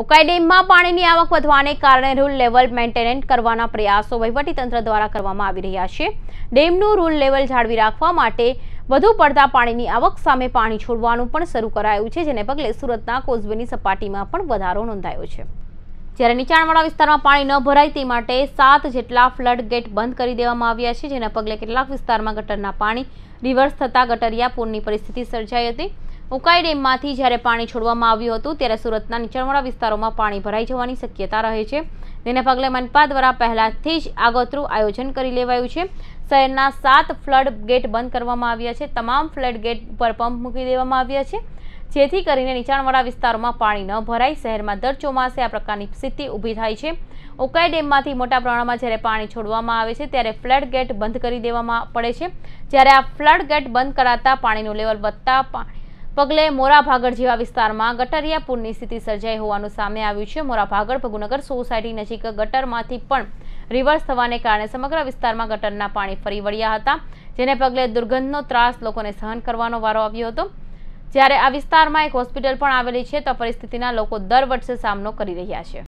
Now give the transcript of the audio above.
ઉકાઈ ડેમમાં પાણીની આવક વધવાને કારણે રૂલ લેવલ મેન્ટેન કરવાના પ્રયાસો વહીવટીતંત્ર દ્વારા કરવામાં આવી રહ્યા છે ડેમનું રૂલ લેવલ જાળવી રાખવા માટે વધુ પડતા પાણીની આવક સામે પાણી છોડવાનું પણ શરૂ કરાયું છે જેને પગલે સુરતના કોઝવેની સપાટીમાં પણ વધારો નોંધાયો છે જ્યારે નીચાણવાળા વિસ્તારમાં પાણી ન ભરાય તે માટે સાત જેટલા ફ્લડ ગેટ બંધ કરી દેવામાં આવ્યા છે જેના પગલે કેટલાક વિસ્તારમાં ગટરના પાણી રિવર્સ થતાં ગટરિયા પૂરની પરિસ્થિતિ સર્જાઈ હતી ઉકાઈ ડેમમાંથી જ્યારે પાણી છોડવામાં આવ્યું હતું ત્યારે સુરતના નીચાણવાળા વિસ્તારોમાં પાણી ભરાઈ જવાની શક્યતા રહે છે જેને પગલે મનપા દ્વારા પહેલાથી જ આગોતરું આયોજન કરી લેવાયું છે શહેરના સાત ફ્લડ ગેટ બંધ કરવામાં આવ્યા છે તમામ ફ્લડ ગેટ ઉપર પંપ મૂકી દેવામાં આવ્યા છે જેથી કરીને નીચાણવાળા વિસ્તારોમાં પાણી ન ભરાય શહેરમાં દર ચોમાસે આ પ્રકારની સ્થિતિ ઊભી થાય છે ઉકાઈ ડેમમાંથી મોટા પ્રમાણમાં જ્યારે પાણી છોડવામાં આવે છે ત્યારે ફ્લડ ગેટ બંધ કરી દેવામાં પડે છે જ્યારે આ ફ્લડ ગેટ બંધ કરાતા પાણીનું લેવલ વધતા પાણી પગલે મોરાભાગળ જેવા વિસ્તારમાં ગટરિયા પુરની સ્થિતિ સર્જાઈ હોવાનું સામે આવ્યું છે મોરાભાગળ ભગુનગર સોસાયટી નજીક ગટરમાંથી પણ રિવર્સ થવાને કારણે સમગ્ર વિસ્તારમાં ગટરના પાણી ફરી વળ્યા હતા જેને પગલે દુર્ગંધનો ત્રાસ લોકોને સહન કરવાનો વારો આવ્યો હતો જ્યારે આ વિસ્તારમાં એક હોસ્પિટલ પણ આવેલી છે તો પરિસ્થિતિના લોકો દર વર્ષે સામનો કરી રહ્યા છે